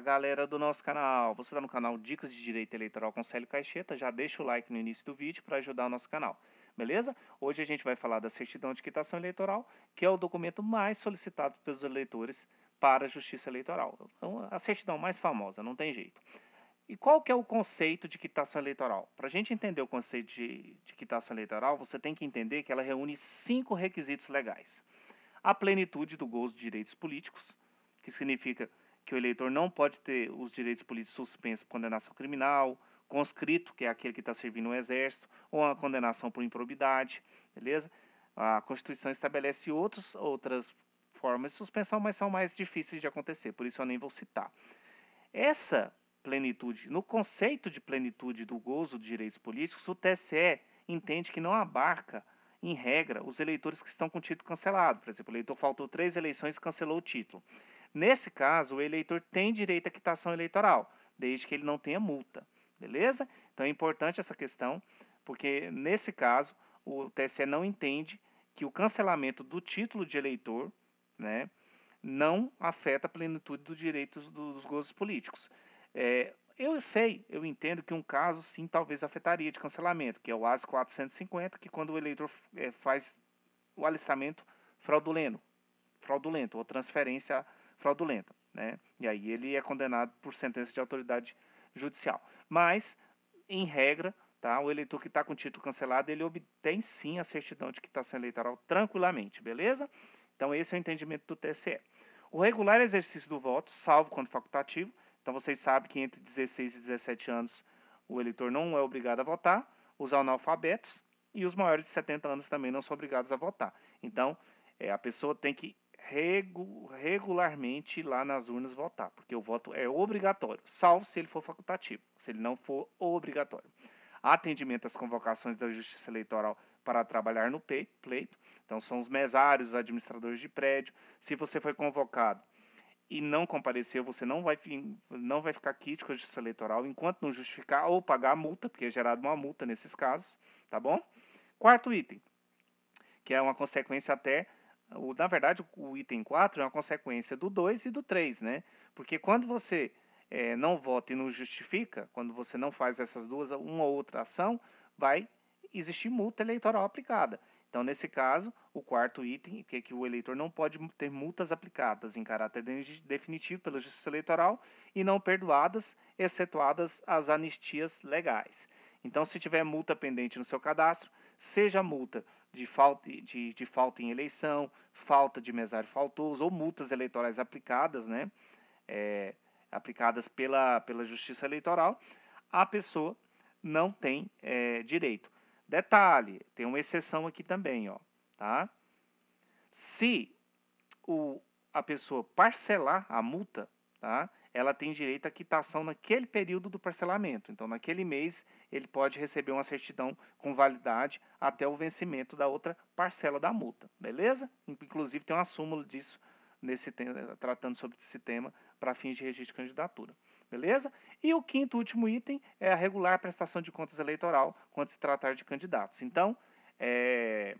galera do nosso canal, você está no canal Dicas de Direito Eleitoral com Célio Caixeta, já deixa o like no início do vídeo para ajudar o nosso canal, beleza? Hoje a gente vai falar da certidão de quitação eleitoral, que é o documento mais solicitado pelos eleitores para a justiça eleitoral. Então, a certidão mais famosa, não tem jeito. E qual que é o conceito de quitação eleitoral? Para a gente entender o conceito de, de quitação eleitoral, você tem que entender que ela reúne cinco requisitos legais. A plenitude do gozo de direitos políticos, que significa que o eleitor não pode ter os direitos políticos suspensos por condenação criminal, conscrito, que é aquele que está servindo no exército, ou uma condenação por improbidade, beleza? A Constituição estabelece outros, outras formas de suspensão, mas são mais difíceis de acontecer, por isso eu nem vou citar. Essa plenitude, no conceito de plenitude do gozo de direitos políticos, o TSE entende que não abarca, em regra, os eleitores que estão com o título cancelado. Por exemplo, o eleitor faltou três eleições e cancelou o título. Nesse caso, o eleitor tem direito à quitação eleitoral, desde que ele não tenha multa, beleza? Então é importante essa questão, porque nesse caso o TSE não entende que o cancelamento do título de eleitor, né, não afeta a plenitude dos direitos dos gozos políticos. É, eu sei, eu entendo que um caso sim talvez afetaria de cancelamento, que é o AS 450, que quando o eleitor é, faz o alistamento fraudulento, fraudulento ou transferência fraudulenta. Né? E aí ele é condenado por sentença de autoridade judicial. Mas, em regra, tá? o eleitor que está com o título cancelado, ele obtém sim a certidão de que está sendo eleitoral tranquilamente, beleza? Então esse é o entendimento do TSE. O regular exercício do voto, salvo quando facultativo, então vocês sabem que entre 16 e 17 anos o eleitor não é obrigado a votar, os analfabetos e os maiores de 70 anos também não são obrigados a votar. Então, é, a pessoa tem que regu regularmente ir lá nas urnas votar, porque o voto é obrigatório, salvo se ele for facultativo, se ele não for obrigatório. Atendimento às convocações da Justiça Eleitoral para trabalhar no pleito, então são os mesários, os administradores de prédio. Se você foi convocado e não compareceu, você não vai, não vai ficar quítico com a justiça eleitoral enquanto não justificar ou pagar a multa, porque é gerada uma multa nesses casos, tá bom? Quarto item, que é uma consequência até o, na verdade, o item 4 é uma consequência do 2 e do 3, né? Porque quando você é, não vota e não justifica, quando você não faz essas duas, uma ou outra ação, vai existir multa eleitoral aplicada. Então, nesse caso, o quarto item, que é que o eleitor não pode ter multas aplicadas em caráter definitivo pela Justiça Eleitoral e não perdoadas, excetuadas as anistias legais. Então, se tiver multa pendente no seu cadastro, seja multa de falta, de, de falta em eleição, falta de mesário faltoso ou multas eleitorais aplicadas, né? É, aplicadas pela, pela Justiça Eleitoral, a pessoa não tem é, direito. Detalhe, tem uma exceção aqui também, ó, tá? Se o, a pessoa parcelar a multa, tá? ela tem direito à quitação naquele período do parcelamento. Então, naquele mês, ele pode receber uma certidão com validade até o vencimento da outra parcela da multa, beleza? Inclusive, tem uma súmula disso nesse tratando sobre esse tema para fins de registro de candidatura. Beleza? E o quinto último item é a regular prestação de contas eleitoral quando se tratar de candidatos. Então, é,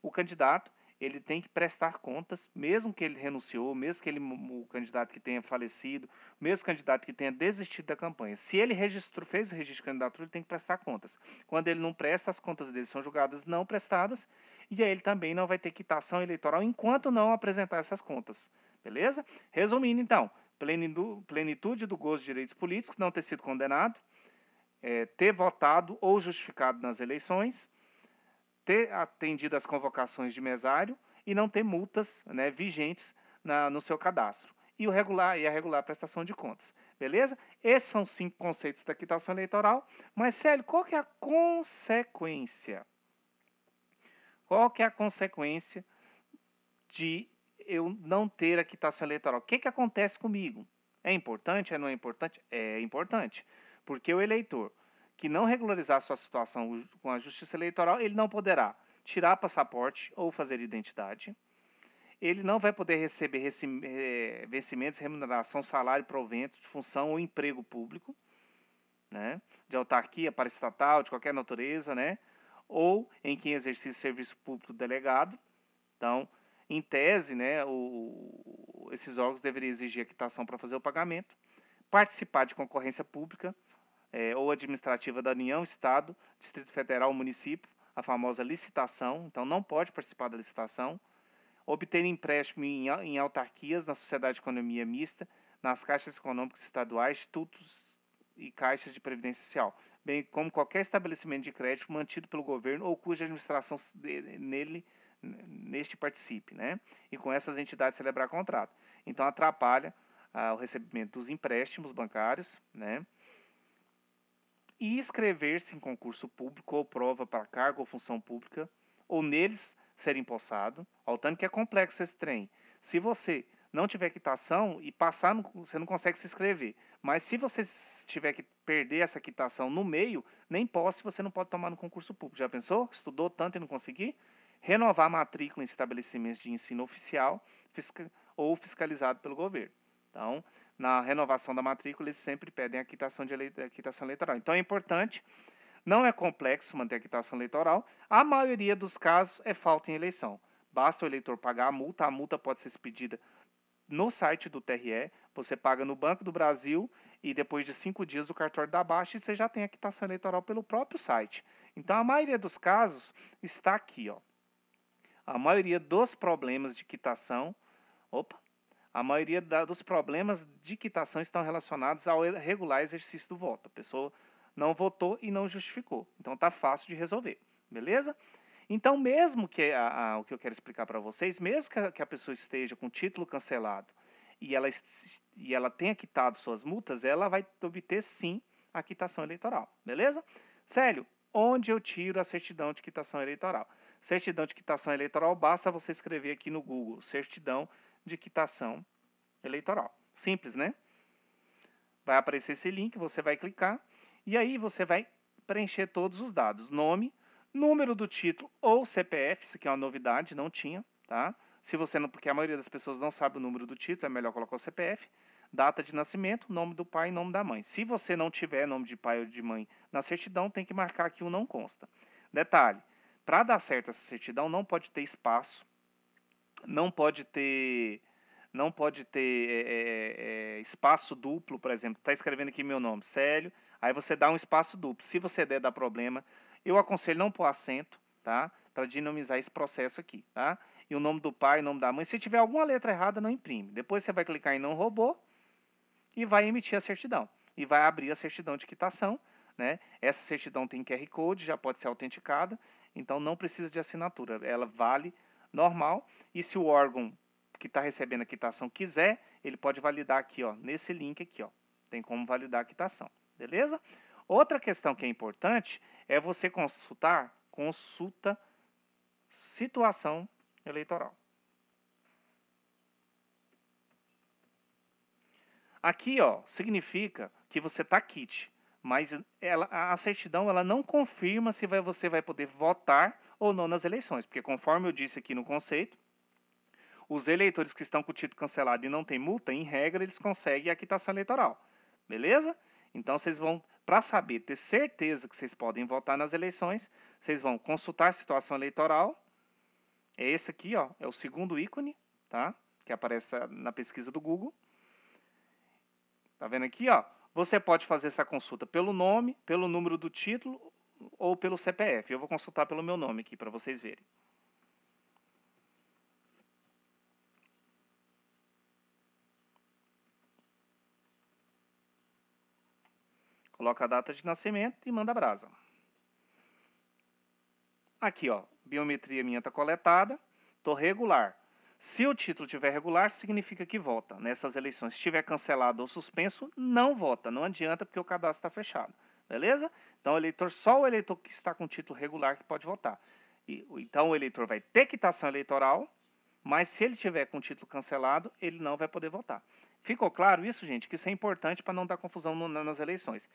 o candidato ele tem que prestar contas, mesmo que ele renunciou, mesmo que ele, o candidato que tenha falecido, mesmo candidato que tenha desistido da campanha. Se ele registrou, fez o registro de candidatura, ele tem que prestar contas. Quando ele não presta, as contas dele são julgadas não prestadas, e aí ele também não vai ter quitação eleitoral enquanto não apresentar essas contas. Beleza? Resumindo, então, plenitude do gozo de direitos políticos, não ter sido condenado, é, ter votado ou justificado nas eleições, ter atendido as convocações de mesário e não ter multas né, vigentes na, no seu cadastro. E o regular e a regular prestação de contas. Beleza? Esses são cinco conceitos da quitação eleitoral. Mas, Célio, qual que é a consequência? Qual que é a consequência de eu não ter a quitação eleitoral? O que, que acontece comigo? É importante? É não é importante? É importante. Porque o eleitor que não regularizar sua situação com a Justiça Eleitoral, ele não poderá tirar passaporte ou fazer identidade. Ele não vai poder receber eh, vencimentos, remuneração, salário, provento, de função ou emprego público, né? de autarquia, para estatal, de qualquer natureza, né? ou em quem exercício serviço público delegado. Então, em tese, né, o, esses órgãos deveriam exigir a quitação para fazer o pagamento, participar de concorrência pública, é, ou administrativa da União, Estado, Distrito Federal município, a famosa licitação, então não pode participar da licitação, obter empréstimo em, em autarquias, na sociedade de economia mista, nas caixas econômicas estaduais, institutos e caixas de previdência social, bem como qualquer estabelecimento de crédito mantido pelo governo ou cuja administração nele neste participe, né? E com essas entidades celebrar contrato. Então atrapalha ah, o recebimento dos empréstimos bancários, né? e inscrever-se em concurso público ou prova para cargo ou função pública, ou neles ser empossado, ao tanto que é complexo esse trem. Se você não tiver quitação e passar, você não consegue se inscrever. Mas se você tiver que perder essa quitação no meio, nem posse você não pode tomar no concurso público. Já pensou? Estudou tanto e não consegui? Renovar a matrícula em estabelecimentos de ensino oficial fisca ou fiscalizado pelo governo. Então, na renovação da matrícula, eles sempre pedem a quitação, de ele, a quitação eleitoral. Então, é importante, não é complexo manter a quitação eleitoral. A maioria dos casos é falta em eleição. Basta o eleitor pagar a multa, a multa pode ser expedida no site do TRE, você paga no Banco do Brasil e depois de cinco dias o cartório dá baixa e você já tem a quitação eleitoral pelo próprio site. Então, a maioria dos casos está aqui, ó. A maioria dos problemas de quitação, opa, a maioria da, dos problemas de quitação estão relacionados ao regular exercício do voto. A pessoa não votou e não justificou. Então tá fácil de resolver, beleza? Então, mesmo que a, a, o que eu quero explicar para vocês, mesmo que a, que a, pessoa esteja com o título cancelado e ela, e ela tenha quitado suas multas, ela vai obter sim a quitação eleitoral, beleza? Célio, onde eu tiro a certidão de quitação eleitoral? Certidão de quitação eleitoral, basta você escrever aqui no Google certidão de quitação eleitoral. Simples, né? Vai aparecer esse link, você vai clicar e aí você vai preencher todos os dados: nome, número do título ou CPF, isso aqui é uma novidade, não tinha, tá? Se você não, porque a maioria das pessoas não sabe o número do título, é melhor colocar o CPF, data de nascimento, nome do pai e nome da mãe. Se você não tiver nome de pai ou de mãe na certidão, tem que marcar que o não consta. Detalhe: para dar certo essa certidão, não pode ter espaço não pode ter não pode ter é, é, espaço duplo, por exemplo. Está escrevendo aqui meu nome, Célio. Aí você dá um espaço duplo. Se você der, dá problema. Eu aconselho não pôr acento, tá? Para dinamizar esse processo aqui, tá? E o nome do pai, o nome da mãe. Se tiver alguma letra errada, não imprime. Depois você vai clicar em não roubou e vai emitir a certidão. E vai abrir a certidão de quitação, né? Essa certidão tem QR Code, já pode ser autenticada. Então não precisa de assinatura. Ela vale normal. E se o órgão que está recebendo a quitação quiser, ele pode validar aqui, ó, nesse link aqui, ó. Tem como validar a quitação, beleza? Outra questão que é importante é você consultar consulta situação eleitoral. Aqui, ó, significa que você está kit, mas ela, a certidão ela não confirma se vai, você vai poder votar ou não nas eleições, porque conforme eu disse aqui no conceito, os eleitores que estão com o título cancelado e não tem multa, em regra, eles conseguem a quitação eleitoral. Beleza? Então vocês vão, para saber, ter certeza que vocês podem votar nas eleições, vocês vão consultar a situação eleitoral. É esse aqui, ó, é o segundo ícone, tá? Que aparece na pesquisa do Google. Tá vendo aqui, ó? Você pode fazer essa consulta pelo nome, pelo número do título ou pelo CPF. Eu vou consultar pelo meu nome aqui para vocês verem. Coloca a data de nascimento e manda a brasa. Aqui, ó, biometria minha está coletada, estou regular. Se o título tiver regular, significa que vota nessas eleições. Se estiver cancelado ou suspenso, não vota. Não adianta porque o cadastro está fechado. Beleza? Então, o eleitor, só o eleitor que está com título regular que pode votar. E, então, o eleitor vai ter quitação eleitoral, mas se ele tiver com título cancelado, ele não vai poder votar. Ficou claro isso, gente? Que isso é importante para não dar confusão no, nas eleições.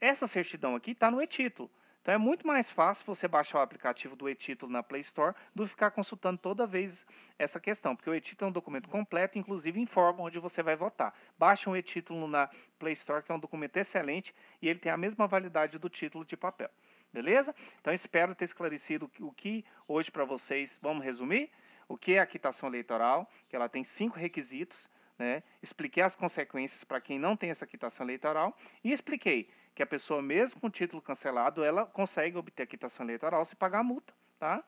Essa certidão aqui está no e-título. Então é muito mais fácil você baixar o aplicativo do e-título na Play Store do que ficar consultando toda vez essa questão, porque o e-título é um documento completo, inclusive informa onde você vai votar. Baixa um e-título na Play Store, que é um documento excelente e ele tem a mesma validade do título de papel. Beleza? Então espero ter esclarecido o que hoje para vocês, vamos resumir, o que é a quitação eleitoral, que ela tem cinco requisitos, né? expliquei as consequências para quem não tem essa quitação eleitoral e expliquei que a pessoa, mesmo com o título cancelado, ela consegue obter a quitação eleitoral se pagar a multa, tá?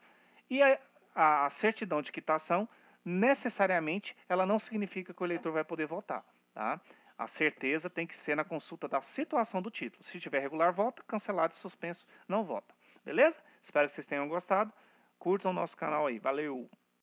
E a, a certidão de quitação, necessariamente, ela não significa que o eleitor vai poder votar, tá? A certeza tem que ser na consulta da situação do título. Se tiver regular, vota. Cancelado e suspenso, não vota. Beleza? Espero que vocês tenham gostado. Curtam o nosso canal aí. Valeu!